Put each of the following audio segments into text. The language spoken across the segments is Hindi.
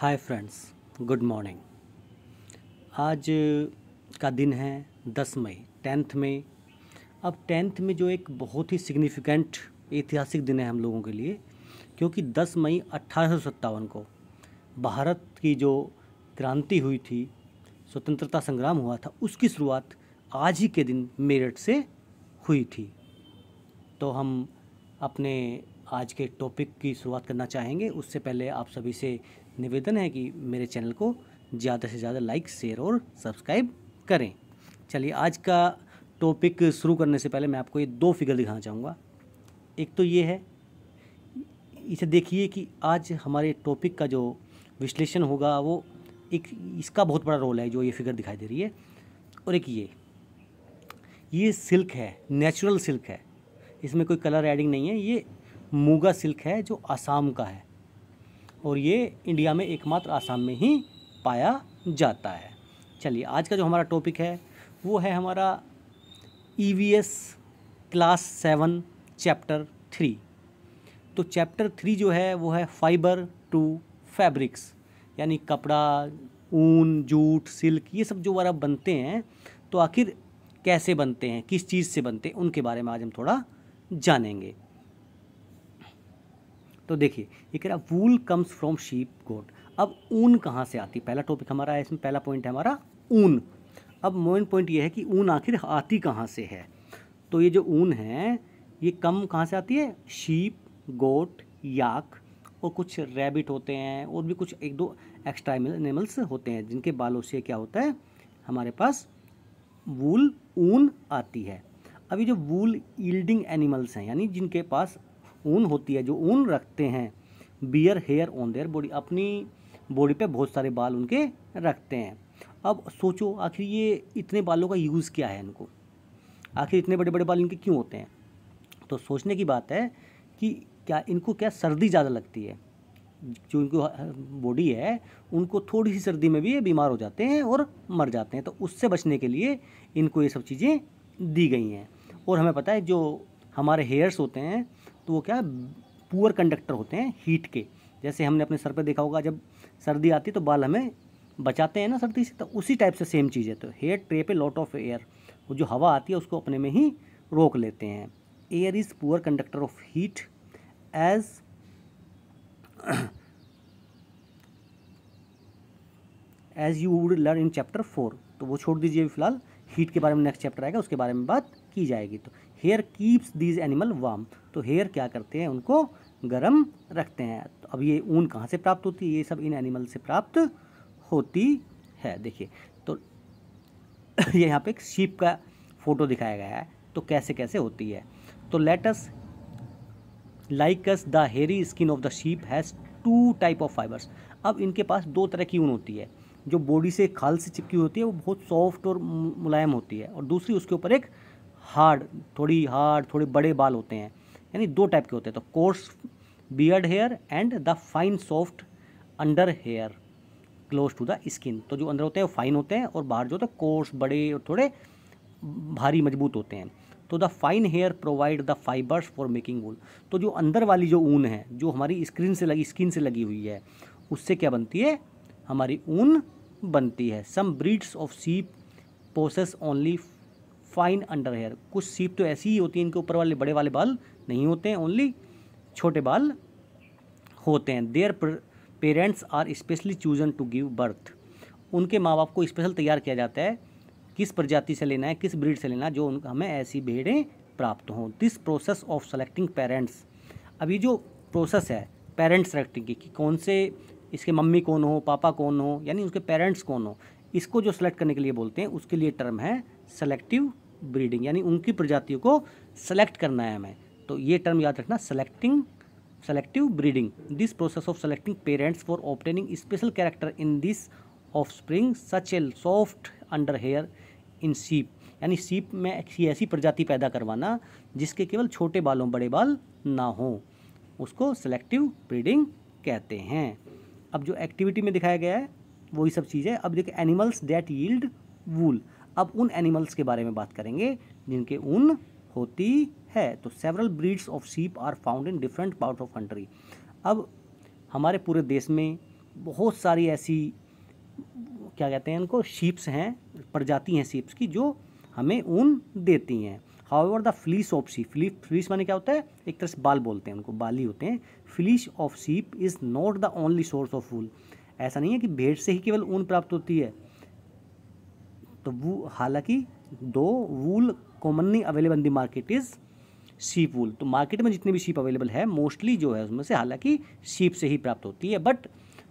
हाय फ्रेंड्स गुड मॉर्निंग आज का दिन है दस मई टेंथ में अब टेंथ में जो एक बहुत ही सिग्निफिकेंट ऐतिहासिक दिन है हम लोगों के लिए क्योंकि दस मई अट्ठारह को भारत की जो क्रांति हुई थी स्वतंत्रता संग्राम हुआ था उसकी शुरुआत आज ही के दिन मेरठ से हुई थी तो हम अपने आज के टॉपिक की शुरुआत करना चाहेंगे उससे पहले आप सभी से निवेदन है कि मेरे चैनल को ज़्यादा से ज़्यादा लाइक शेयर और सब्सक्राइब करें चलिए आज का टॉपिक शुरू करने से पहले मैं आपको ये दो फिगर दिखाना चाहूँगा एक तो ये है इसे देखिए कि आज हमारे टॉपिक का जो विश्लेषण होगा वो एक इसका बहुत बड़ा रोल है जो ये फिगर दिखाई दे रही है और एक ये ये सिल्क है नेचुरल सिल्क है इसमें कोई कलर एडिंग नहीं है ये मूगा सिल्क है जो आसाम का है और ये इंडिया में एकमात्र आसाम में ही पाया जाता है चलिए आज का जो हमारा टॉपिक है वो है हमारा E V S class seven chapter three तो चैप्टर थ्री जो है वो है फाइबर टू फैब्रिक्स यानी कपड़ा ऊन जूट सिल्क ये सब जो हमारा बनते हैं तो आखिर कैसे बनते हैं किस चीज़ से बनते हैं उनके बारे में आज हम थोड़ा जानेंगे तो देखिए ये कह रहा wool comes from sheep goat अब ऊन कहाँ से आती पहला टॉपिक हमारा है इसमें पहला पॉइंट है हमारा ऊन अब मेन पॉइंट ये है कि ऊन आखिर आती कहाँ से है तो ये जो ऊन है ये कम कहाँ से आती है शीप गोट याक और कुछ रैबिट होते हैं और भी कुछ एक दो एक्स्ट्रा एनिमल्स होते हैं जिनके बालों से क्या होता है हमारे पास वूल ऊन आती है अभी जो वूल ईल्डिंग एनिमल्स हैं यानी जिनके पास ऊन होती है जो ऊन रखते हैं bear hair on their body अपनी बॉडी पे बहुत सारे बाल उनके रखते हैं अब सोचो आखिर ये इतने बालों का यूज़ क्या है इनको आखिर इतने बड़े बड़े बाल इनके क्यों होते हैं तो सोचने की बात है कि क्या इनको क्या सर्दी ज़्यादा लगती है जो इनको बॉडी है उनको थोड़ी सी सर्दी में भी ये बीमार हो जाते हैं और मर जाते हैं तो उससे बचने के लिए इनको ये सब चीज़ें दी गई हैं और हमें पता है जो हमारे हेयर्स होते हैं तो वो क्या पुअर कंडक्टर होते हैं हीट के जैसे हमने अपने सर पर देखा होगा जब सर्दी आती तो बाल हमें बचाते हैं ना सर्दी से तो उसी टाइप से सेम चीज़ है तो हेयर ट्रे पे लॉट ऑफ एयर वो जो हवा आती है उसको अपने में ही रोक लेते हैं air is poor conductor of heat as as you would learn in chapter four तो वो छोड़ दीजिए फिलहाल हीट के बारे में नेक्स्ट चैप्टर आएगा उसके बारे में बात की जाएगी तो hair keeps these animal warm तो हेयर क्या करते हैं उनको गर्म रखते हैं तो अब ये ऊन कहाँ से प्राप्त होती है ये सब इन एनिमल से प्राप्त होती है देखिए तो ये यहाँ पे एक शीप का फोटो दिखाया गया है तो कैसे कैसे होती है तो let's likes the hairy skin of the sheep has two type of fibres अब इनके पास दो तरह की ऊन होती है जो बॉडी से खाल से चिपकी होती है वो बहुत सॉफ्ट और मुलायम होती है और दूसरी उसके ऊपर एक हार्ड थोड़ी हार्ड थोड़े बड़े बाल होते हैं यानी दो टाइप के होते हैं तो coarse beard hair and the fine soft under hair close to the skin तो जो अंदर होते हैं वो फाइन होते हैं और बाहर जो होते हैं कोर्स बड़े और थोड़े भारी मजबूत होते हैं तो the fine hair provide the fibres for making wool तो जो अंदर वाली जो ऊन है जो हमारी स्क्रीन से लगी स्किन से लगी हुई है उससे क्या बनती है हमारी ऊन बनती है some breeds of sheep possess only fine under hair कुछ सीप तो ऐसी ही होती है इनके ऊपर वाले बड़े वाले बाल नहीं होते हैं ओनली छोटे बाल होते हैं their parents are specially chosen to give birth उनके माँ बाप को स्पेशल तैयार किया जाता है किस प्रजाति से लेना है किस ब्रीड से लेना है जो उनका हमें ऐसी भेड़ें प्राप्त हों this process of selecting parents अभी जो प्रोसेस है पेरेंट्स सेलेक्टिंग की कि कौन से इसके मम्मी कौन हो पापा कौन हो यानी उसके पेरेंट्स कौन हो इसको जो सेलेक्ट करने के लिए बोलते हैं उसके लिए टर्म है सेलेक्टिव ब्रीडिंग यानी उनकी प्रजातियों को सेलेक्ट करना है हमें तो ये टर्म याद रखना selecting selective breeding this process of selecting parents for obtaining special character in this offspring such a soft under hair in sheep यानी सीप में ऐसी ऐसी प्रजाति पैदा करवाना जिसके केवल छोटे बालों बड़े बाल ना हों उसको सेलेक्टिव ब्रीडिंग कहते हैं अब जो एक्टिविटी में दिखाया गया है वही सब चीज़ें अब देखिए एनिमल्स डेट यील्ड वूल अब उन एनिमल्स के बारे में बात करेंगे जिनके ऊन होती है तो several breeds of sheep are found in different part of country अब हमारे पूरे देश में बहुत सारी ऐसी क्या कहते हैं इनको शीप्स हैं प्रजाति हैं शीप्स की जो हमें ऊन देती हैं however the fleece of sheep flee fleece माने क्या होता है एक तरह से बाल बोलते हैं उनको बाली होते हैं fleece of sheep is not the only source of wool ऐसा नहीं है कि भेड़ से ही केवल ऊन प्राप्त होती है तो वो हालांकि though wool commonly available in the market is sheep wool तो मार्केट में जितने भी शीप अवेलेबल है मोस्टली जो है उसमें से हालांकि शीप से ही प्राप्त होती है बट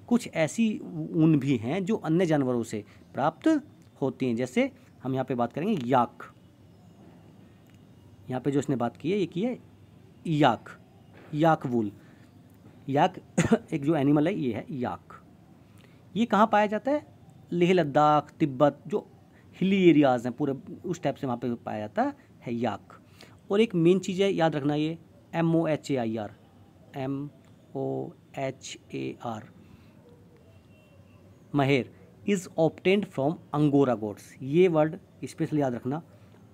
कुछ ऐसी ऊन भी हैं जो अन्य जानवरों से प्राप्त होती हैं जैसे हम यहाँ पे बात करेंगे याक यहाँ पे जो इसने बात की है ये की है याक याक वूल याक एक जो एनिमल है ये है याक ये कहाँ पाया जाता है लेह लद्दाख तिब्बत जो हिली एरियाज़ हैं पूरे उस टाइप से वहाँ पे पाया जाता है याक और एक मेन चीज़ है याद रखना ये M O H A I R M O H A R mohair is obtained from angora goats ये वर्ड स्पेशली याद रखना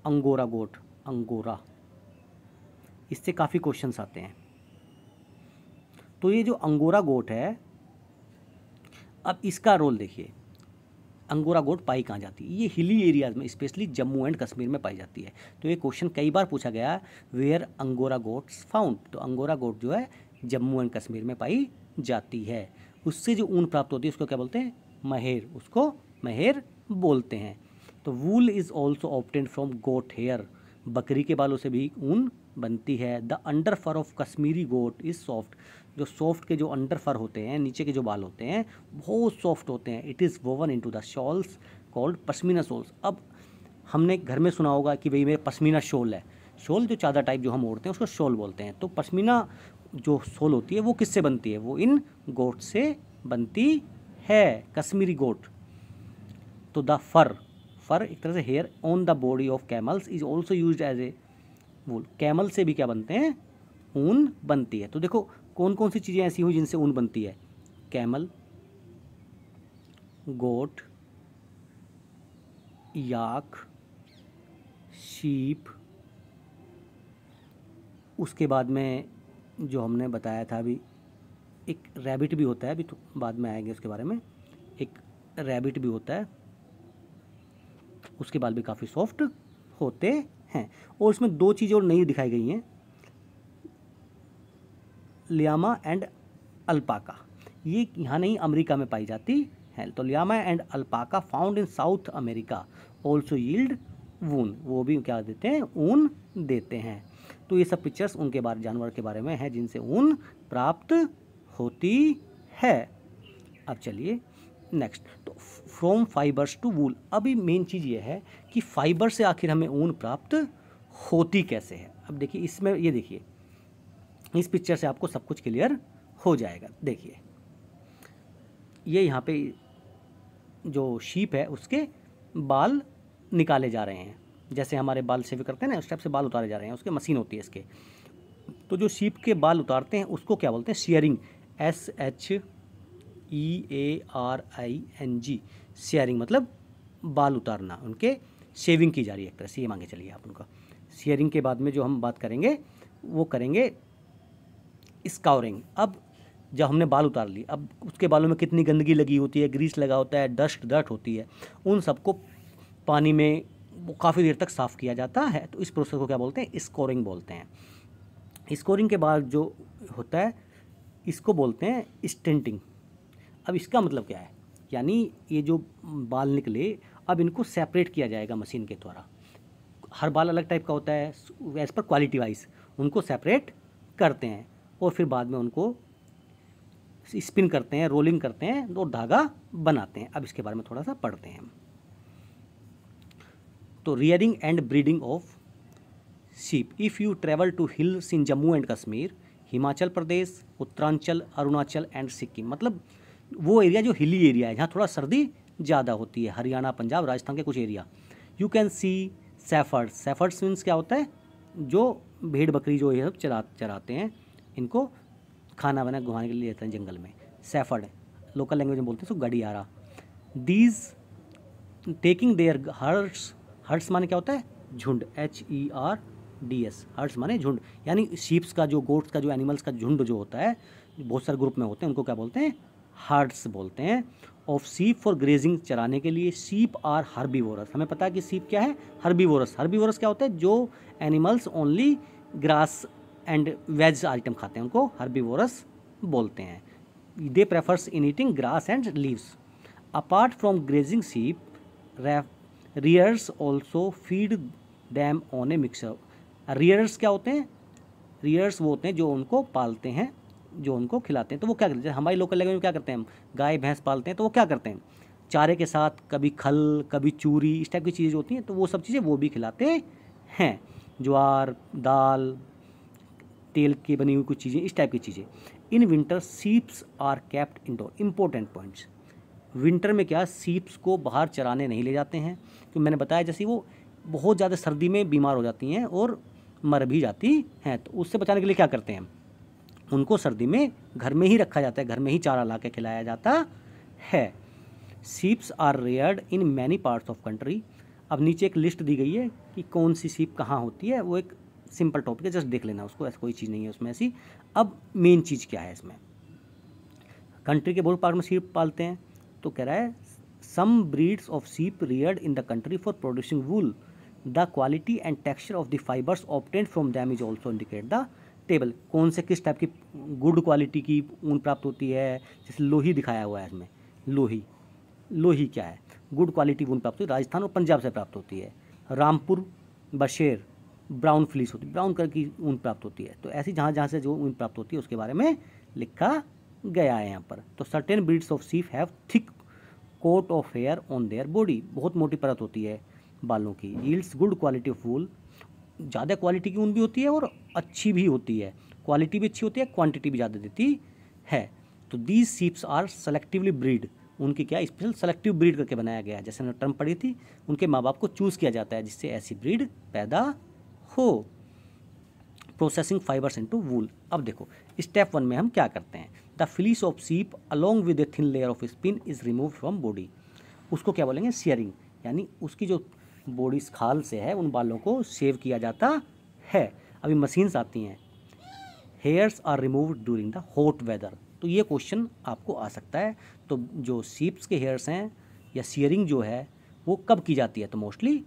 अंगोरा गोट अंगोरा इससे काफ़ी क्वेश्चन आते हैं तो ये जो अंगोरा गोट है अब इसका रोल देखिए अंगोरा गोट पाई कहाँ जाती है ये हिली एरियाज में स्पेशली जम्मू एंड कश्मीर में पाई जाती है तो ये क्वेश्चन कई बार पूछा गया वेयर अंगोरा गोट्स फाउंड तो अंगोरा गोट जो है जम्मू एंड कश्मीर में पाई जाती है उससे जो ऊन प्राप्त होती है उसको क्या बोलते हैं महेर उसको महेर बोलते हैं तो wool is also obtained from goat hair बकरी के बालों से भी ऊन बनती है the under fur of Kashmiri goat is soft जो सॉफ्ट के जो अंडर फर होते हैं नीचे के जो बाल होते हैं बहुत सॉफ्ट होते हैं it is woven into the shawls called pashmina shawls अब हमने घर में सुना होगा कि भाई मेरा पश्मीना शॉल है शॉल जो चादर टाइप जो हम ओढ़ते हैं उसको शॉल बोलते हैं तो पश्मीना जो शॉल होती है वो किससे बनती है वो इन गोट से बनती है कश्मीरी गोट तो द फर फर एक तरह से hair on the body of camels is also used as a wool camel से भी क्या बनते हैं ऊन बनती है तो देखो कौन कौन सी चीज़ें ऐसी हुई जिनसे ऊन बनती है कैमल गोट याक शीप उसके बाद में जो हमने बताया था अभी एक रैबिट भी होता है अभी तो बाद में आएंगे उसके बारे में एक रैबिट भी होता है उसके बाल भी काफ़ी सॉफ्ट होते हैं और इसमें दो चीज़ें और नई दिखाई गई हैं लियामा एंड अल्पाका ये यहाँ नहीं अमेरिका में पाई जाती हैं तो llama and alpaca found in South America also yield wool वो भी क्या देते हैं ऊन देते हैं तो ये सब पिक्चर्स उनके बारे जानवर के बारे में है जिनसे ऊन प्राप्त होती है अब चलिए नेक्स्ट तो फ्रॉम फाइबर्स टू वूल अभी मेन चीज़ ये है कि फाइबर से आखिर हमें ऊन प्राप्त होती कैसे है अब देखिए इसमें ये देखिए इस पिक्चर से आपको सब कुछ क्लियर हो जाएगा देखिए ये यहाँ पे जो शीप है उसके बाल निकाले जा रहे हैं जैसे हमारे बाल सेव करते हैं ना उस टाइप से बाल उतारे जा रहे हैं उसके मशीन होती है इसके तो जो शीप के बाल उतारते हैं उसको क्या बोलते हैं shearing S H E A R I N G shearing मतलब बाल उतारना उनके शेविंग की जा रही है एक तरह से ये मांगे चलिए आप उनका शेयरिंग के बाद में जो हम बात करेंगे वो करेंगे स्काउरिंग अब जब हमने बाल उतार लिए अब उसके बालों में कितनी गंदगी लगी होती है ग्रीस लगा होता है डस्ट डर्ट होती है उन सबको पानी में काफ़ी देर तक साफ़ किया जाता है तो इस प्रोसेस को क्या बोलते हैं स्कोरिंग बोलते हैं स्कोरिंग के बाद जो होता है इसको बोलते हैं स्टेंटिंग अब इसका मतलब क्या है यानी ये जो बाल निकले अब इनको सेपरेट किया जाएगा मशीन के द्वारा हर बाल अलग टाइप का होता है एज़ पर क्वालिटी वाइज उनको सेपरेट करते हैं और फिर बाद में उनको स्पिन करते हैं रोलिंग करते हैं और धागा बनाते हैं अब इसके बारे में थोड़ा सा पढ़ते हैं तो rearing and breeding of sheep if you travel to hills in Jammu and Kashmir Himachal Pradesh Uttaranchal Arunachal and Sikkim मतलब वो एरिया जो हिली एरिया है जहाँ थोड़ा सर्दी ज़्यादा होती है हरियाणा पंजाब राजस्थान के कुछ area you can see shepherds shepherds means क्या होता है जो भेड़ बकरी जो ये सब चरा चराते हैं इनको खाना बना घुमाने के लिए लेते हैं जंगल में सैफर्ड लोकल लैंग्वेज में बोलते हैं सो गडियारा these taking their herds herds माने क्या होता है झुंड H E R D S herds माने झुंड यानी शीप्स का जो गोट्स का जो एनिमल्स का झुंड जो होता है बहुत सारे ग्रुप में होते हैं उनको क्या बोलते हैं हर्ट्स बोलते हैं ऑफ सीप फॉर ग्रेजिंग चराने के लिए सीप आर हर्बीवोरस हमें पता है कि सीप क्या है हर्बीवोरस हर्बीवोरस क्या होता है जो animals only grass and veg item खाते हैं उनको हर्बीवोरस बोलते हैं they prefers in eating grass and leaves apart from grazing sheep rearers also feed them on a mixture rearers क्या होते हैं रियर्स वो होते हैं जो उनको पालते हैं जो उनको खिलाते हैं तो वो क्या करते हैं हमारी लोकल लैंग्वेज में क्या करते हैं हम गाय भैंस पालते हैं तो वो क्या करते हैं चारे के साथ कभी खल कभी चूरी इस टाइप की चीज़ें होती हैं तो वो सब चीज़ें वो भी खिलाते हैं ज्वार दाल तेल की बनी हुई कुछ चीज़ें इस टाइप की चीज़ें in winter sheeps are kept indoor important points winter में क्या सीप्स को बाहर चराने नहीं ले जाते हैं क्योंकि मैंने बताया जैसे वो बहुत ज़्यादा सर्दी में बीमार हो जाती हैं और मर भी जाती हैं तो उससे बचाने के लिए क्या करते हैं उनको सर्दी में घर में ही रखा जाता है घर में ही चारा ला के खिलाया जाता है sheeps are reared in many parts of country अब नीचे एक लिस्ट दी गई है कि कौन सी सीप कहाँ होती है वो एक सिंपल टॉपिक है जस्ट देख लेना उसको ऐसा कोई चीज़ नहीं है उसमें ऐसी अब मेन चीज़ क्या है इसमें कंट्री के बोर्ड पार्क में सीप पालते हैं तो कह रहा है some breeds of sheep reared in the country for producing wool the quality and texture of the fibres obtained from them is also indicate the table कौन से किस टाइप की गुड क्वालिटी की ऊन प्राप्त होती है जैसे लोही दिखाया हुआ है इसमें लोही लोही क्या है गुड क्वालिटी ऊन प्राप्त होती है राजस्थान और पंजाब से प्राप्त होती है रामपुर बशेर ब्राउन फ्लीस होती है ब्राउन कलर की ऊन प्राप्त होती है तो ऐसी जहाँ जहाँ से जो ऊन प्राप्त होती है उसके बारे में लिखा गया है यहाँ पर तो certain breeds of sheep have thick coat of hair on their body बहुत मोटी परत होती है बालों की yields good quality of wool ज़्यादा क्वालिटी की ऊन भी होती है और अच्छी भी होती है क्वालिटी भी अच्छी होती है क्वांटिटी भी ज़्यादा देती है तो these sheeps are selectively bred उनकी क्या स्पेशल सेलेक्टिव ब्रीड करके बनाया गया है जैसे हमने टर्म पढ़ी थी उनके माँ बाप को चूज़ किया जाता है जिससे ऐसी ब्रीड पैदा देखो प्रोसेसिंग फाइबर्स इनटू वूल अब देखो स्टेप वन में हम क्या करते हैं the fleece of sheep along with a thin layer of skin is remove from body उसको क्या बोलेंगे शेयरिंग यानी उसकी जो बॉडी खाल से है उन बालों को सेव किया जाता है अभी मशीन्स आती हैं hairs are remove during the hot weather तो ये क्वेश्चन आपको आ सकता है तो जो सीप्स के हेयर्स हैं या सीयरिंग जो है वो कब की जाती है तो मोस्टली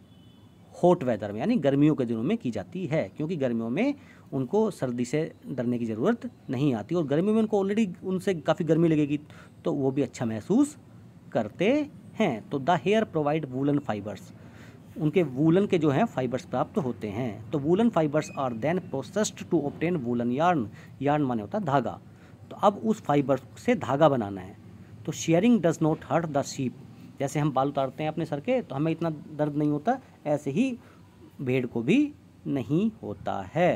हॉट वेदर में यानी गर्मियों के दिनों में की जाती है क्योंकि गर्मियों में उनको सर्दी से डरने की ज़रूरत नहीं आती और गर्मियों में उनको ऑलरेडी उनसे काफ़ी गर्मी लगेगी तो वो भी अच्छा महसूस करते हैं तो the hair provide woollen fibres उनके वूलन के जो हैं फाइबर्स प्राप्त होते हैं तो woollen fibres are then processed to obtain woollen yarn yarn माने होता है धागा तो अब उस फाइबर से धागा बनाना है तो shearing does not hurt the sheep जैसे हम बाल उतारते हैं अपने सर के तो हमें इतना दर्द नहीं होता ऐसे ही भेड़ को भी नहीं होता है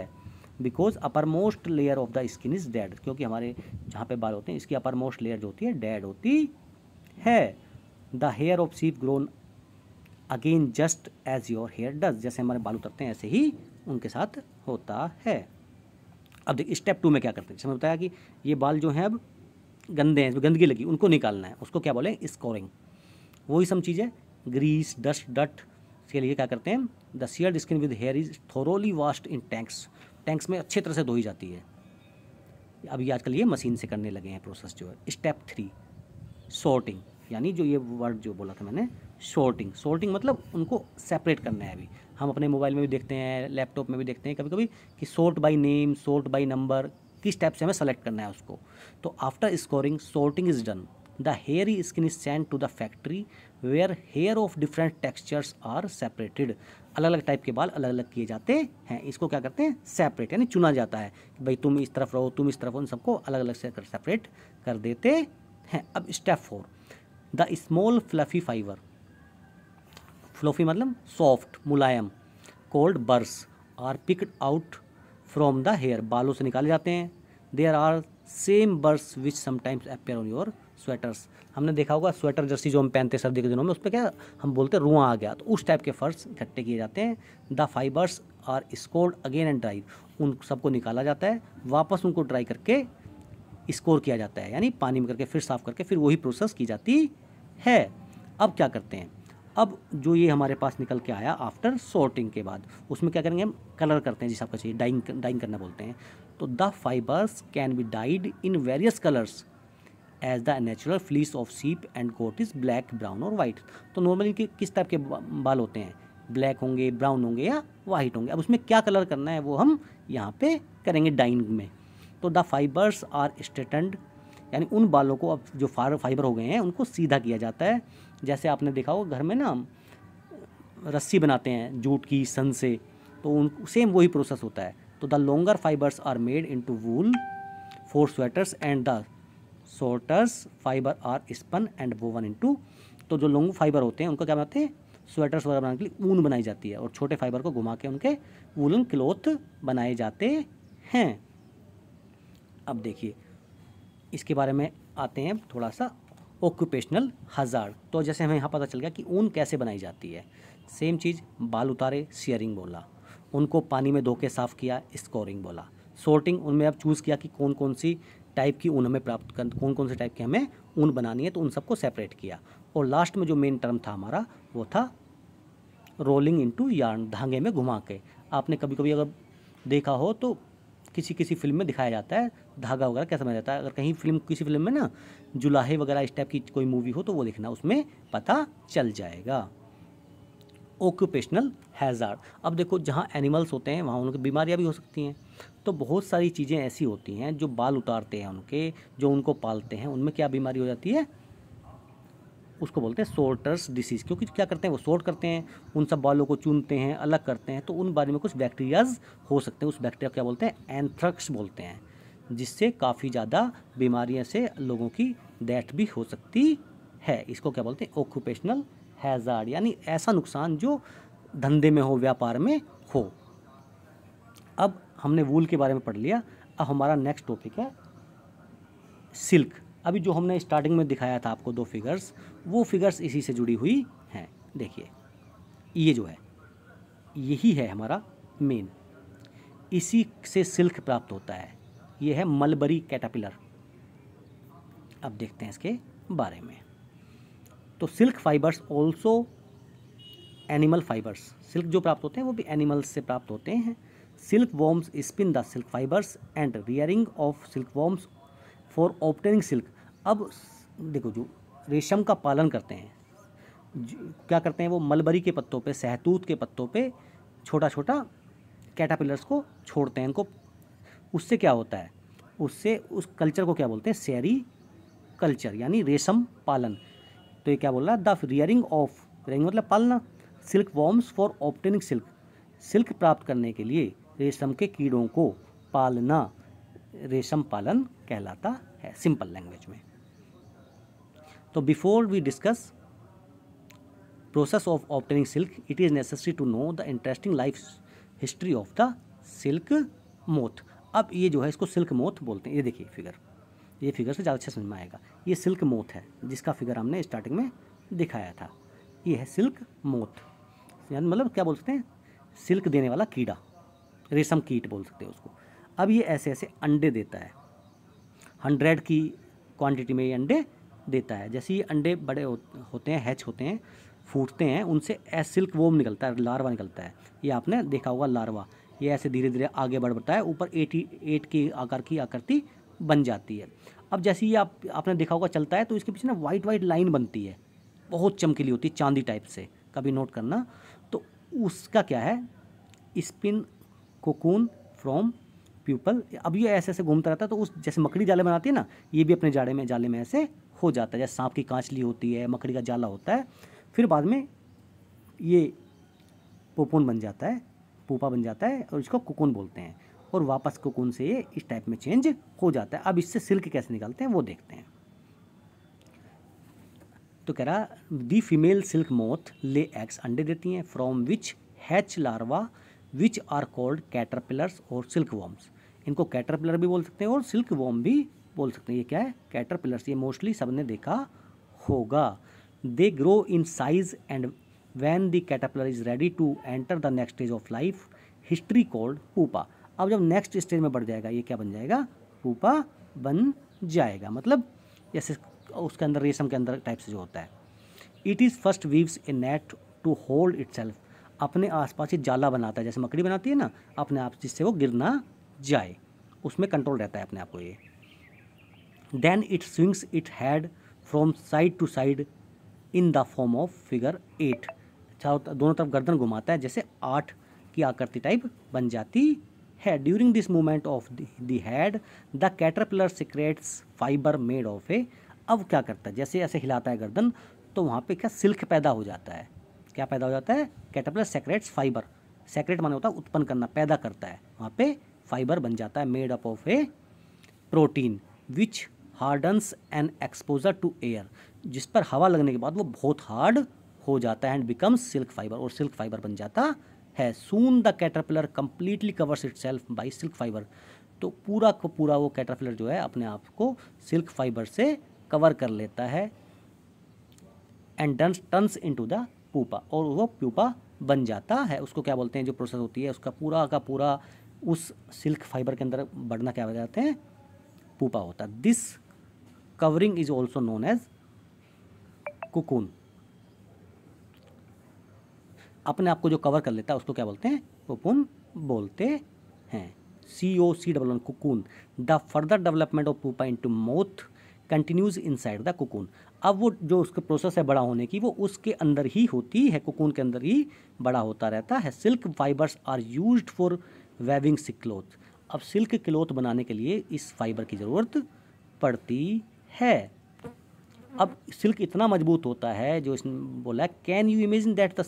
because uppermost layer of the skin is dead क्योंकि हमारे जहाँ पे बाल होते हैं इसकी अपर मोस्ट लेयर जो होती है डेड होती है the hair of sheep grown again just as your hair does जैसे हमारे बाल उतरते हैं ऐसे ही उनके साथ होता है अब देखिए स्टेप टू में क्या करते हैं जैसे मैंने बताया कि ये बाल जो हैं अब गंदे हैं गंदगी लगी उनको निकालना है उसको क्या बोले स्कोरिंग वही सब चीज़ें ग्रीस डस्ट डट के लिए क्या करते हैं the sheared skin with hair is thoroughly washed in tanks tanks में अच्छे तरह से धोई जाती है अभी आजकल ये मशीन से करने लगे हैं प्रोसेस जो है स्टेप थ्री शॉर्टिंग यानी जो ये वर्ड जो बोला था मैंने शॉर्टिंग शॉर्टिंग मतलब उनको सेपरेट करना है अभी हम अपने मोबाइल में भी देखते हैं लैपटॉप में भी देखते हैं कभी कभी कि sort by name sort by number किस टाइप से हमें सेलेक्ट करना है उसको तो after scouring sorting is done the hairy skin is sent to the factory where hair of different textures are separated अलग अलग टाइप के बाल अलग अलग किए जाते हैं इसको क्या करते हैं सेपरेट यानी चुना जाता है भाई तुम इस तरफ रहो तुम इस तरफ उन सबको अलग अलग से कर सेपरेट कर देते हैं अब step four the small fluffy fibre fluffy मतलब सॉफ्ट मुलायम called burrs are picked out from the hair बालों से निकाले जाते हैं there are same burrs which sometimes appear on your sweaters हमने देखा होगा स्वेटर जर्सी जो हम पहनते हैं सर्दी के दिनों में उस पर क्या हम बोलते हैं रुआ आ गया तो उस टाइप के फर्श इकट्ठे किए जाते हैं the fibres are scoured again and drive उन सबको निकाला जाता है वापस उनको ड्राई करके स्कोर किया जाता है यानी पानी में करके फिर साफ़ करके फिर वही प्रोसेस की जाती है अब क्या करते हैं अब जो ये हमारे पास निकल के आया आफ्टर सॉर्टिंग के बाद उसमें क्या करेंगे हम कलर करते हैं जिस आपका चाहिए डाइंग डाइंग करना बोलते हैं तो the fibres can be dyed in various colours as the natural fleece of sheep and goat is black brown और वाइट तो नॉर्मली इनके किस टाइप के बाल होते हैं ब्लैक होंगे ब्राउन होंगे या वाइट होंगे अब उसमें क्या कलर करना है वो हम यहाँ पे करेंगे डाइंग में तो द फाइबर्स आर स्ट्रेटेंड यानी उन बालों को अब जो फार फाइबर हो गए हैं उनको सीधा किया जाता है जैसे आपने देखा होगा घर में ना रस्सी बनाते हैं जूट की सन से तो उन सेम वही प्रोसेस होता है तो the longer fibres are made into wool for sweaters and the shorter fibre are spun and woven to तो जो लोंग फाइबर होते हैं उनको क्या बनाते हैं स्वेटर्स वगैरह बनाने के लिए ऊन बनाई जाती है और छोटे फाइबर को घुमा के उनके वूलन क्लोथ बनाए जाते हैं अब देखिए इसके बारे में आते हैं थोड़ा सा ऑक्यूपेशनल हज़ार तो जैसे हमें यहाँ पता चल गया कि ऊन कैसे बनाई जाती है सेम चीज़ बाल उतारे शेयरिंग बोला उनको पानी में धो के साफ़ किया स्कोरिंग बोला सॉर्टिंग उनमें अब चूज़ किया कि कौन कौन सी टाइप की ऊन हमें प्राप्त कर कौन कौन से टाइप की हमें ऊन बनानी है तो उन सबको सेपरेट किया और लास्ट में जो मेन टर्म था हमारा वो था रोलिंग इनटू यार्न धागे में घुमा के आपने कभी कभी अगर देखा हो तो किसी किसी फिल्म में दिखाया जाता है धागा वगैरह कैसा समझ जाता है अगर कहीं फिल्म किसी फिल्म में ना जुलाहे वगैरह इस टाइप की कोई मूवी हो तो वो देखना उसमें पता चल जाएगा ऑक्यूपेशनल हैज़ार्ड अब देखो जहाँ एनिमल्स होते हैं वहाँ उनकी बीमारियाँ भी हो सकती हैं तो बहुत सारी चीज़ें ऐसी होती हैं जो बाल उतारते हैं उनके जो उनको पालते हैं उनमें क्या बीमारी हो जाती है उसको बोलते हैं सोर्टर्स डिसीज़ क्योंकि क्या करते हैं वो सोर्ट करते हैं उन सब बालों को चुनते हैं अलग करते हैं तो उन बारे में कुछ बैक्टीरियाज हो सकते हैं उस बैक्टीरिया क्या बोलते हैं एंथ्रक्स बोलते हैं जिससे काफ़ी ज़्यादा बीमारियों से लोगों की डेथ भी हो सकती है इसको क्या बोलते हैं ऑक्यूपेशनल हैज़ार्ड यानी ऐसा नुकसान जो धंधे में हो व्यापार में हो अब हमने वूल के बारे में पढ़ लिया अब हमारा नेक्स्ट टॉपिक है सिल्क अभी जो हमने स्टार्टिंग में दिखाया था आपको दो फिगर्स वो फिगर्स इसी से जुड़ी हुई हैं देखिए ये जो है यही है हमारा मेन इसी से सिल्क प्राप्त होता है ये है मलबरी कैटापिलर अब देखते हैं इसके बारे में तो silk fibres also animal fibres silk जो प्राप्त होते हैं वो भी एनिमल्स से प्राप्त होते हैं silkworms spin the silk fibers and rearing of silkworms for obtaining silk अब देखो जो रेशम का पालन करते हैं क्या करते हैं वो मलबरी के पत्तों पे सहतूत के पत्तों पे छोटा छोटा कैटापिलर्स को छोड़ते हैं इनको उससे क्या होता है उससे उस कल्चर को क्या बोलते हैं सैरी कल्चर यानी रेशम पालन तो ये क्या बोल रहा है द रियरिंग ऑफ रियरिंग मतलब पालना silk worms for obtaining silk silk प्राप्त करने के लिए रेशम के कीड़ों को पालना रेशम पालन कहलाता है सिंपल लैंग्वेज में तो before we discuss process of obtaining silk it is necessary to know the interesting life history of the silk moth अब ये जो है इसको सिल्क मोथ बोलते हैं ये देखिए फिगर ये फिगर से ज़्यादा अच्छा समझ में आएगा ये सिल्क मोथ है जिसका फिगर हमने स्टार्टिंग में दिखाया था ये है सिल्क मोथ मतलब क्या बोल सकते हैं सिल्क देने वाला कीड़ा रेशम कीट बोल सकते हो उसको अब ये ऐसे ऐसे अंडे देता है हंड्रेड की क्वांटिटी में ये अंडे देता है जैसे ये अंडे बड़े होते हैं हैच होते हैं फूटते हैं उनसे ऐसे सिल्क वोम निकलता है लार्वा निकलता है ये आपने देखा होगा लार्वा ये ऐसे धीरे धीरे आगे बढ़ बढ़ता है ऊपर एटी एट की आकार की आकृति बन जाती है अब जैसे ये आप आपने देखा होगा चलता है तो इसके पीछे ना वाइट वाइट लाइन बनती है बहुत चमकीली होती है चांदी टाइप से कभी नोट करना तो उसका क्या है स्पिन कोकून फ्रॉम पीपल अब ये ऐसे ऐसे घूमता रहता है तो उस जैसे मकड़ी जाले बनाती है ना ये भी अपने जाड़े में जाले में ऐसे हो जाता है जैसे सांप की कांचली होती है मकड़ी का जाला होता है फिर बाद में ये पोपोन बन जाता है पोपा बन जाता है और इसको कोकून बोलते हैं और वापस कोकून से ये इस टाइप में चेंज हो जाता है अब इससे सिल्क कैसे निकालते हैं वो देखते हैं तो कह रहा the female silk moth lay eggs अंडे देती हैं from which hatch larva which are called caterpillars और सिल्क वॉम्स इनको कैटरपिलर भी बोल सकते हैं और सिल्क वॉम भी बोल सकते हैं ये क्या है कैटरपिलर्स ये मोस्टली सब ने देखा होगा they grow in size and when the caterpillar is ready to enter the next stage of life history called pupa अब जब नेक्स्ट स्टेज में बढ़ जाएगा ये क्या बन जाएगा पूपा बन जाएगा मतलब जैसे उसके अंदर रेशम के अंदर टाइप से जो होता है it is first weaves a net to hold itself अपने आसपास ही जाला बनाता है जैसे मकड़ी बनाती है ना अपने आप जिससे वो गिर ना जाए उसमें कंट्रोल रहता है अपने आप को ये then it swings it head from side to side in the form of figure eight चारों दोनों तरफ गर्दन घुमाता है जैसे आठ की आकृति टाइप बन जाती है during this movement of the head the caterpillar secretes fibre made of a अब क्या करता है जैसे ऐसे हिलाता है गर्दन तो वहाँ पे क्या सिल्क पैदा हो जाता है क्या पैदा हो जाता है कैटरपिलर सेक्रेट्स फाइबर सेक्रेट माने होता है उत्पन्न करना पैदा करता है वहाँ पे फाइबर बन जाता है made up of a protein which hardens and exposure to air जिस पर हवा लगने के बाद वो बहुत हार्ड हो जाता है एंड बिकम्स सिल्क फाइबर और सिल्क फाइबर बन जाता है soon the caterpillar completely covers itself by silk fibre तो पूरा को पूरा वो कैटरपिलर जो है अपने आप को सिल्क फाइबर से कवर कर लेता है and turns into the pupa और वो प्यूपा बन जाता है उसको क्या बोलते हैं जो प्रोसेस होती है उसका पूरा का पूरा उस सिल्क फाइबर के अंदर बढ़ना क्या बताते हैं पूपा होता है this covering is also known as cocoon अपने आप को जो कवर कर लेता है उसको क्या बोलते हैं कुकून बोलते हैं C O C double cocoon the further development of pupa to moth continues inside the cocoon अब वो जो उसका प्रोसेस है बड़ा होने की वो उसके अंदर ही होती है कोकून के अंदर ही बड़ा होता रहता है silk fibres are use for weaving silk cloth अब सिल्क क्लोथ बनाने के लिए इस फाइबर की ज़रूरत पड़ती है अब सिल्क इतना मजबूत होता है जो इसने बोला can you imagine that the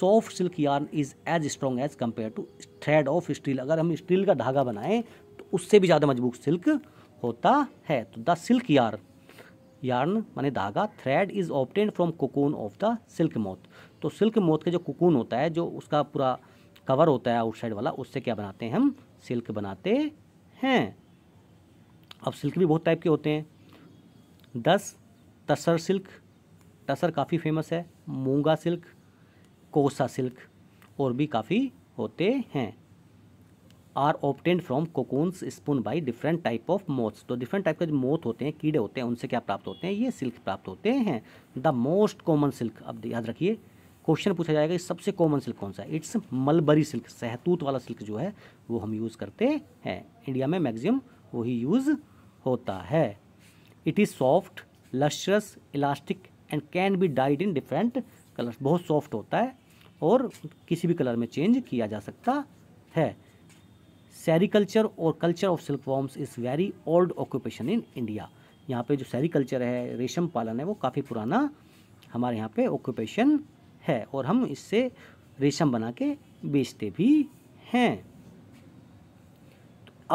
soft silk yarn is as strong as compare to thread of steel अगर हम स्टील का धागा बनाएं तो उससे भी ज़्यादा मजबूत सिल्क होता है तो द सिल्क यार्न यार्न माने धागा thread is obtain from cocoon of the silk moth तो सिल्क मोथ का जो कोकून होता है जो उसका पूरा कवर होता है आउटसाइड वाला उससे क्या बनाते हैं हम सिल्क बनाते हैं अब सिल्क भी बहुत टाइप के होते हैं दस तसर सिल्क टसर काफ़ी फेमस है मूंगा सिल्क कोसा सिल्क और भी काफ़ी होते हैं are obtained from cocoons spun by different type of moths तो डिफरेंट टाइप के जो मोथ होते हैं कीड़े होते हैं उनसे क्या प्राप्त होते हैं ये सिल्क प्राप्त होते हैं द मोस्ट कॉमन सिल्क अब याद रखिए क्वेश्चन पूछा जाएगा सबसे कॉमन सिल्क कौन सा है इट्स मलबरी सिल्क सहतूत वाला सिल्क जो है वो हम यूज़ करते हैं इंडिया में मैक्सिमम वही यूज़ होता है it is soft lustrous elastic and can be dyed in different colours बहुत सॉफ्ट होता है और किसी भी कलर में चेंज किया जा सकता है सैरिकल्चर और culture of silk worms is very old occupation in India यहाँ पे जो सैरिकल्चर है रेशम पालन है वो काफ़ी पुराना हमारे यहाँ पे ऑक्यूपेशन है और हम इससे रेशम बना के बेचते भी हैं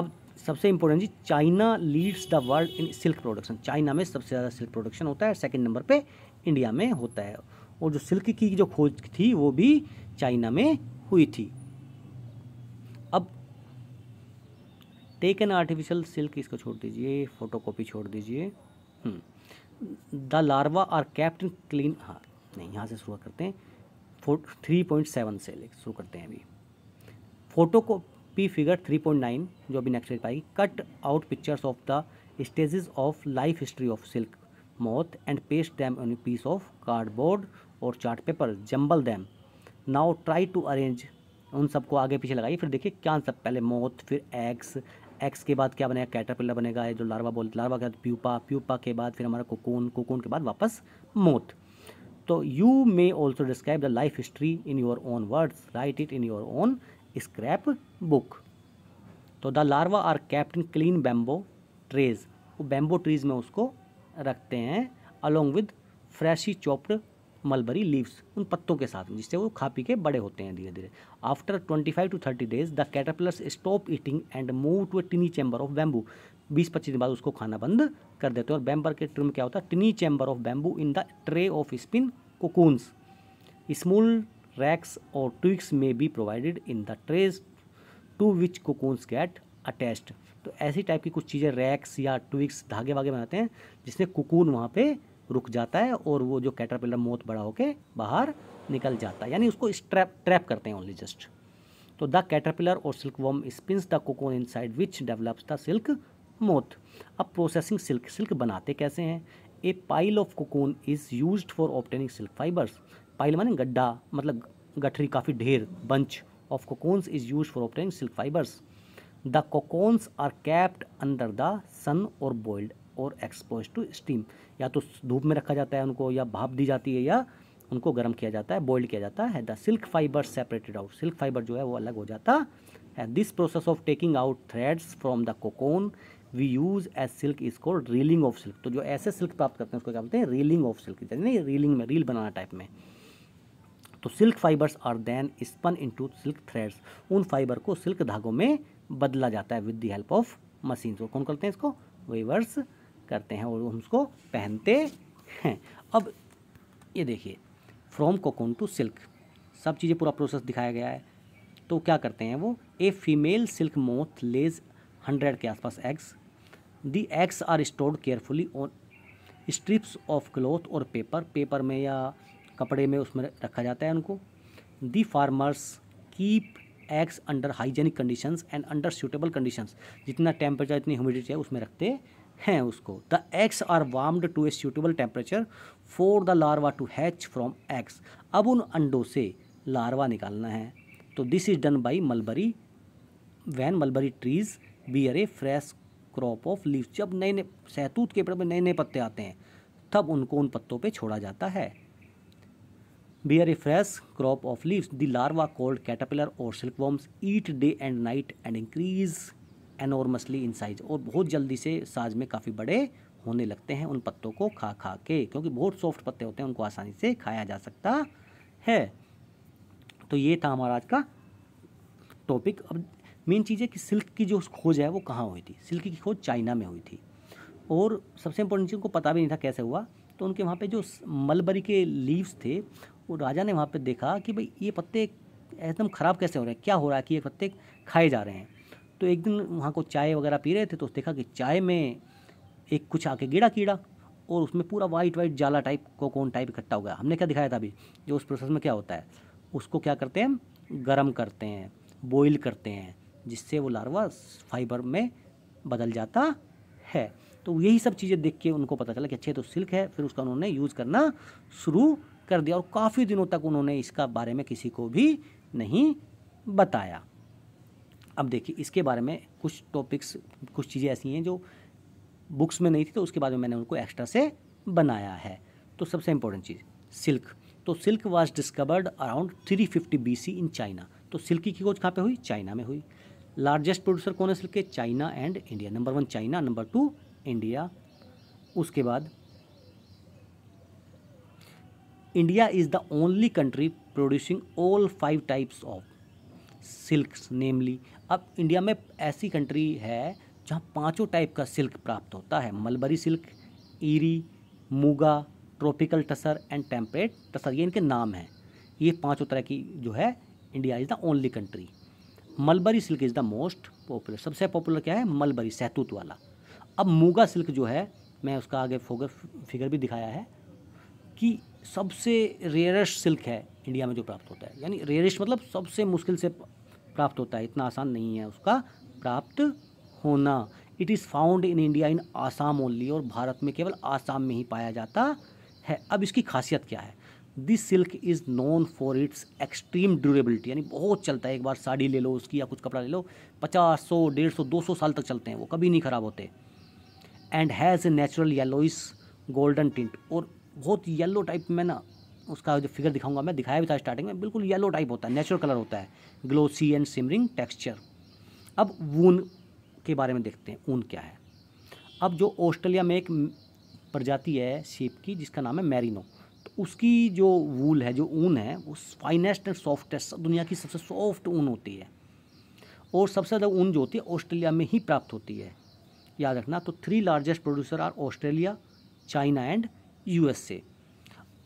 अब सबसे इम्पोर्टेंट जी China leads the world in silk production China में सबसे ज़्यादा सिल्क प्रोडक्शन होता है सेकेंड नंबर पर इंडिया में होता है और जो सिल्क की जो खोज थी वो भी चाइना में हुई थी टेक एन आर्टिफिशियल सिल्क इसको छोड़ दीजिए फोटोकॉपी छोड़ दीजिए the larva are kept in clean हाँ नहीं यहाँ से शुरू करते हैं फोर थ्री पॉइंट सेवन से शुरू करते हैं अभी फोटो को फिगर थ्री पॉइंट नाइन जो अभी नेक्स्ट डेट पाएगी cut out pictures of the stages of life history of silk moth and paste them on piece of cardboard और chart paper jumble them now try to arrange उन सबको आगे पीछे लगाइए फिर देखिए क्या सब पहले मौत फिर एग्स एक्स के बाद क्या बनेगा कैटरपिलर बनेगा जो लार्वा बोल लार्वा के बाद प्यूपा प्यूपा के बाद फिर हमारा कोकून कोकून के बाद वापस मौत तो you may also describe the life history in your own words write it in your own scrapbook तो the larva are kept in clean bamboo trays वो बैम्बो ट्रीज में उसको रखते हैं along with freshly chopped mulberry leaves उन पत्तों के साथ जिससे वो खा पी के बड़े होते हैं धीरे धीरे after twenty five to thirty days the caterpillars stop eating and move to a tiny chamber of bamboo बीस पच्चीस दिन बाद उसको खाना बंद कर देते हैं और बैम्बर के ट्रिम क्या होता है tiny chamber of bamboo in the tray of spin cocoons small racks और ट्विक्स में be provided in the trays to which cocoons get attached तो ऐसी टाइप की कुछ चीज़ें रैक्स या ट्विक्स धागे वागे बनाते हैं जिसमें कुकून वहाँ पे रुक जाता है और वो जो कैटरपिलर मौत बड़ा होकर बाहर निकल जाता है यानी उसको स्ट्रैप ट्रैप करते हैं ओनली जस्ट तो द कैटरपिलर और silk worm spin the cocoon inside which develops the silk moth अब प्रोसेसिंग सिल्क सिल्क बनाते कैसे हैं a pile of cocoon is use for obtaining silk fibres pile माने गड्ढा मतलब गठरी काफ़ी ढेर bunch of cocoons is use for obtaining silk fibres the cocoons are kept under the sun और बॉइल्ड और एक्सपोज टू स्टीम या तो धूप में रखा जाता है उनको या भाप दी जाती है या उनको गर्म किया जाता है बॉइल्ड किया जाता है the silk fibre separated out silk fibre जो है वो अलग हो जाता है this process of taking out threads from the cocoon we use as silk is called reeling of silk तो जो ऐसे सिल्क प्राप्त करते हैं उसको क्या बोलते हैं रीलिंग ऑफ सिल्क यानी रीलिंग में रील बनाना टाइप में तो silk fibres are then spun into silk threads उन फाइबर को सिल्क धागों में बदला जाता है with the help of machine और कौन करते हैं इसको वेवर्स करते हैं और हम उसको पहनते हैं अब ये देखिए फ्रॉम कोकोन टू सिल्क सब चीज़ें पूरा प्रोसेस दिखाया गया है तो क्या करते हैं वो a female silk moth lays hundred के आसपास eggs the eggs are stored carefully on strips of cloth और पेपर पेपर में या कपड़े में उसमें रखा जाता है उनको the farmers keep eggs under hygienic conditions and under suitable conditions जितना टेम्परेचर इतनी ह्यूमिडिटी है उसमें रखते हैं उसको the eggs are warmed to a suitable temperature for the larva to hatch from eggs अब उन अंडों से लार्वा निकालना है तो this is done by mulberry when mulberry trees be a fresh crop of leave जब नए नए सहतूत के पेड़ में नए नए पत्ते आते हैं तब उनको उन पत्तों पे छोड़ा जाता है are a fresh crop of leaves the larva called caterpillar और silk worms eat day and night and increase enormously in size और बहुत जल्दी से साज़ में काफ़ी बड़े होने लगते हैं उन पत्तों को खा खा के क्योंकि बहुत सॉफ्ट पत्ते होते हैं उनको आसानी से खाया जा सकता है तो ये था हमारा आज का टॉपिक अब मेन चीज़ है कि सिल्क की जो खोज है वो कहाँ हुई थी सिल्क की खोज चाइना में हुई थी और सबसे इम्पोर्टेंट चीज़ उनको पता भी नहीं था कैसे हुआ तो उनके वहाँ पे जो मलबरी के लीव्स थे वो राजा ने वहाँ पे देखा कि भाई ये पत्ते एकदम ख़राब कैसे हो रहे हैं क्या हो रहा है कि ये पत्ते खाए जा रहे हैं तो एक दिन वहाँ को चाय वगैरह पी रहे थे तो देखा कि चाय में एक कुछ आके गिरा कीड़ा और उसमें पूरा वाइट वाइट जाला टाइप कोकोन टाइप इकट्ठा हो गया हमने क्या दिखाया था अभी जो उस प्रोसेस में क्या होता है उसको क्या करते हैं गर्म करते हैं बॉईल करते हैं जिससे वो लार्वा फाइबर में बदल जाता है तो यही सब चीज़ें देख के उनको पता चला कि अच्छे तो सिल्क है फिर उसका उन्होंने यूज़ करना शुरू कर दिया और काफ़ी दिनों तक उन्होंने इसका बारे में किसी को भी नहीं बताया अब देखिए इसके बारे में कुछ टॉपिक्स कुछ चीज़ें ऐसी हैं जो बुक्स में नहीं थी तो उसके बाद में मैंने उनको एक्स्ट्रा से बनाया है तो सबसे इम्पोर्टेंट चीज़ सिल्क तो silk was discovered around 350 fifty in China तो सिल्क की खोज कहाँ पे हुई चाइना में हुई लार्जेस्ट प्रोड्यूसर कौन है सिल्क के China and India number one China number two India उसके बाद India is the only country producing all five types of silk namely अब इंडिया में ऐसी कंट्री है जहाँ पांचों टाइप का सिल्क प्राप्त होता है mulberry silk eri muga tropical tasar and temperate tasar ये इनके नाम हैं ये पांचों तरह की जो है India is the only country mulberry silk is the most popular सबसे पॉपुलर क्या है मलबरी सैतूत वाला अब मूगा सिल्क जो है मैं उसका आगे फोगर फिगर भी दिखाया है कि सबसे रेयरेस्ट सिल्क है इंडिया में जो प्राप्त होता है यानी रेयरेस्ट मतलब सबसे मुश्किल से प्राप्त होता है इतना आसान नहीं है उसका प्राप्त होना it is found in India in Assam only और भारत में केवल आसाम में ही पाया जाता है अब इसकी खासियत क्या है this silk is known for its extreme durability यानी बहुत चलता है एक बार साड़ी ले लो उसकी या कुछ कपड़ा ले लो पचास सौ डेढ़ सौ दो सौ साल तक चलते हैं वो कभी नहीं ख़राब होते and has a natural yellowish golden tint और बहुत येलो टाइप में ना उसका जो फिगर दिखाऊंगा मैं दिखाया भी था स्टार्टिंग में बिल्कुल येलो टाइप होता है नेचुरल कलर होता है ग्लोसी एंड सिमरिंग टेक्स्चर अब ऊन के बारे में देखते हैं ऊन क्या है अब जो ऑस्ट्रेलिया में एक प्रजाति है शेप की जिसका नाम है मैरिनो तो उसकी जो वूल है जो ऊन है वो फाइनेस्ट एंड सॉफ्टेस्ट दुनिया की सबसे सॉफ्ट ऊन होती है और सबसे ज़्यादा ऊन जो होती है ऑस्ट्रेलिया में ही प्राप्त होती है याद रखना तो three largest producer are Australia China and USA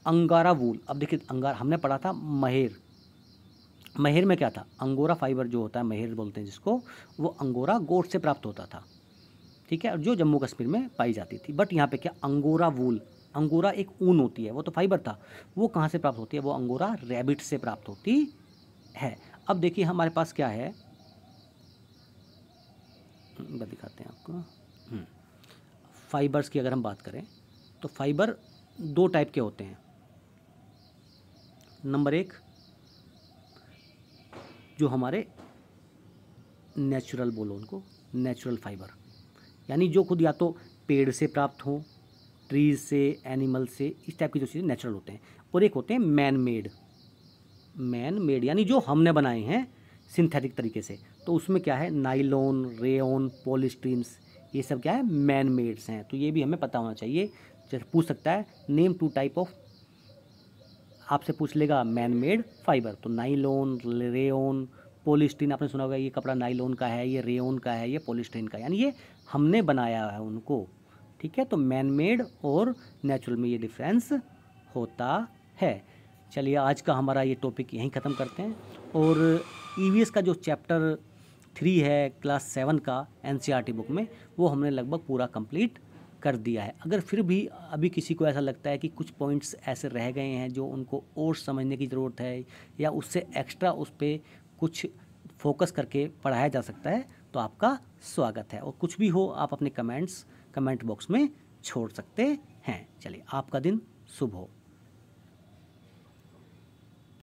angora wool अब देखिए अंगारा हमने पढ़ा था महेर महेर में क्या था अंगोरा फाइबर जो होता है महेर बोलते हैं जिसको वो अंगोरा गोट से प्राप्त होता था ठीक है और जो जम्मू कश्मीर में पाई जाती थी बट यहाँ पे क्या अंगोरा वूल अंगोरा एक ऊन होती है वो तो फाइबर था वो कहाँ से प्राप्त होती है वो अंगोरा रेबिट से प्राप्त होती है अब देखिए हमारे पास क्या है हम्म, दिखाते हैं आपको हम्म, फाइबर्स की अगर हम बात करें तो फाइबर दो टाइप के होते हैं नंबर एक जो हमारे नेचुरल बोलो उनको नेचुरल फाइबर यानी जो खुद या तो पेड़ से प्राप्त हों ट्रीज से एनिमल से इस टाइप की जो चीज़ें नेचुरल होते हैं और एक होते हैं मैन मेड मैन मेड यानी जो हमने बनाए हैं सिंथेटिक तरीके से तो उसमें क्या है नाइलोन रेओन पॉलिस्ट्रीन्स ये सब क्या है मैन मेड्स हैं तो ये भी हमें पता होना चाहिए जैसे पूछ सकता है नेम टू टाइप ऑफ आपसे पूछ लेगा मैन मेड फाइबर तो नाइलोन रेओन पोलिस्टीन आपने सुना होगा ये कपड़ा नाइलोन का है ये रेओन का है ये पोलिस्टीन का यानी ये हमने बनाया है उनको ठीक है तो मैन मेड और नेचुरल में ये डिफरेंस होता है चलिए आज का हमारा ये टॉपिक यहीं ख़त्म करते हैं और ई e का जो चैप्टर थ्री है क्लास सेवन का एन बुक e में वो हमने लगभग पूरा कंप्लीट कर दिया है अगर फिर भी अभी किसी को ऐसा लगता है कि कुछ पॉइंट्स ऐसे रह गए हैं जो उनको और समझने की ज़रूरत है या उससे एक्स्ट्रा उस पर कुछ फोकस करके पढ़ाया जा सकता है तो आपका स्वागत है और कुछ भी हो आप अपने कमेंट्स कमेंट बॉक्स में छोड़ सकते हैं चलिए आपका दिन शुभ हो